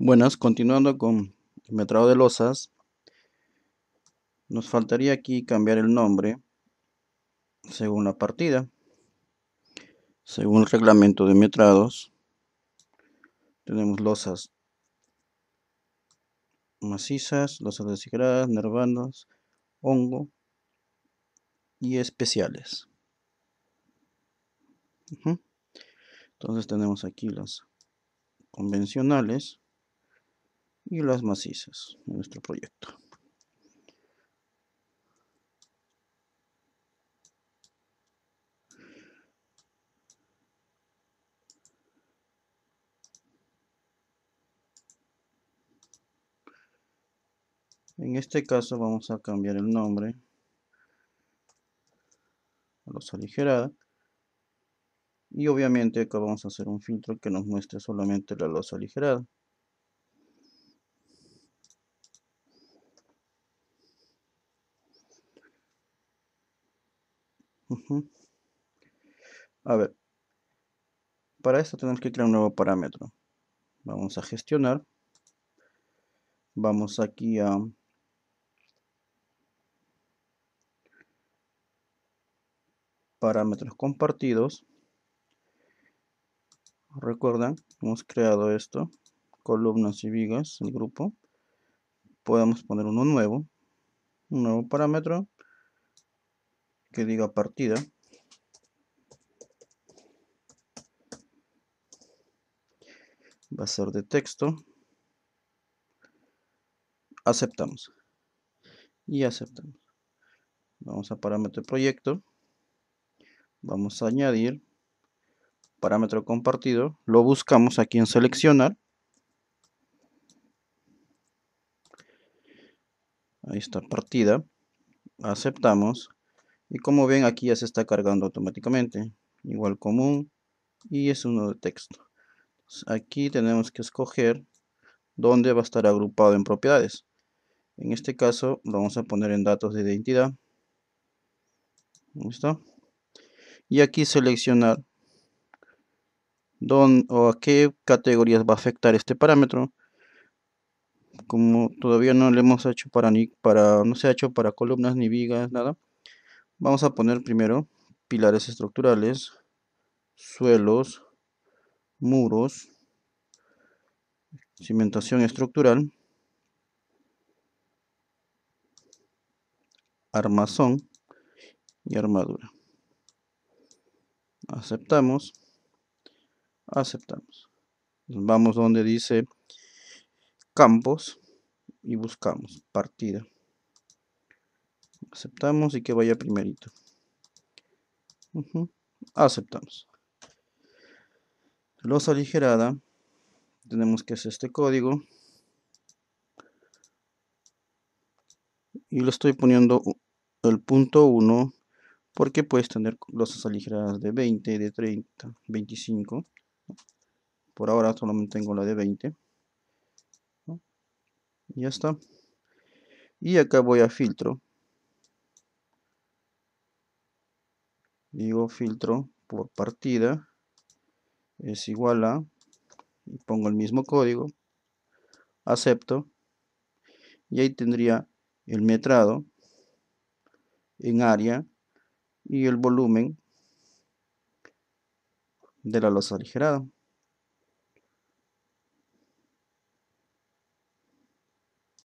Buenas, continuando con el metrado de losas, nos faltaría aquí cambiar el nombre según la partida. Según el reglamento de metrados, tenemos losas macizas, losas desigradas, nervanos, hongo y especiales. Entonces tenemos aquí las convencionales y las macizas de nuestro proyecto. En este caso vamos a cambiar el nombre a los aligerada y obviamente acá vamos a hacer un filtro que nos muestre solamente la losa aligerada A ver, para esto tenemos que crear un nuevo parámetro. Vamos a gestionar. Vamos aquí a... Parámetros compartidos. Recuerdan, hemos creado esto. Columnas y vigas, el grupo. Podemos poner uno nuevo. Un nuevo parámetro que diga partida. Va a ser de texto. Aceptamos. Y aceptamos. Vamos a parámetro proyecto. Vamos a añadir parámetro compartido. Lo buscamos aquí en seleccionar. Ahí está partida. Aceptamos y como ven aquí ya se está cargando automáticamente igual común y es uno de texto aquí tenemos que escoger dónde va a estar agrupado en propiedades en este caso lo vamos a poner en datos de identidad listo y aquí seleccionar dónde o a qué categorías va a afectar este parámetro como todavía no lo hemos hecho para ni para no se ha hecho para columnas ni vigas nada Vamos a poner primero pilares estructurales, suelos, muros, cimentación estructural, armazón y armadura. Aceptamos, aceptamos. Vamos donde dice campos y buscamos partida aceptamos y que vaya primerito aceptamos los aligerada tenemos que hacer este código y lo estoy poniendo el punto 1 porque puedes tener losas aligeradas de 20, de 30, 25 por ahora solamente tengo la de 20 ya está y acá voy a filtro digo filtro por partida es igual a y pongo el mismo código acepto y ahí tendría el metrado en área y el volumen de la losa aligerada